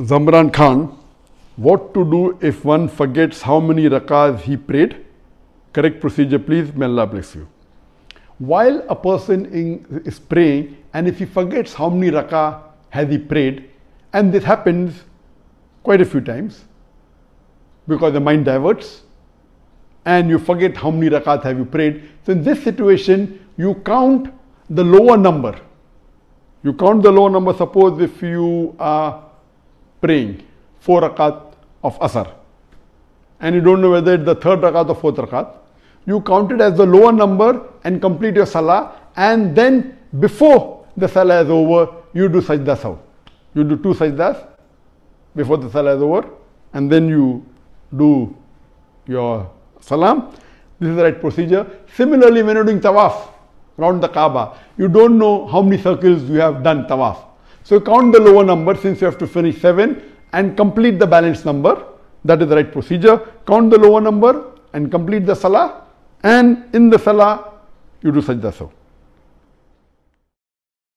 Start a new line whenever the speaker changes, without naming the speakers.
Zamran Khan, what to do if one forgets how many rakahs he prayed? Correct procedure, please. May Allah bless you. While a person in, is praying and if he forgets how many rakah has he prayed, and this happens quite a few times because the mind diverts and you forget how many rakahs have you prayed. So in this situation, you count the lower number. You count the lower number. Suppose if you are praying four rakat of asr and you don't know whether it's the third rakat or fourth rakat you count it as the lower number and complete your salah and then before the salah is over you do sajda saw you do two sajdas before the salah is over and then you do your salam this is the right procedure similarly when you're doing tawaf around the kaaba you don't know how many circles you have done tawaf so count the lower number since you have to finish 7 and complete the balance number. That is the right procedure. Count the lower number and complete the salah and in the salah you do sajda so.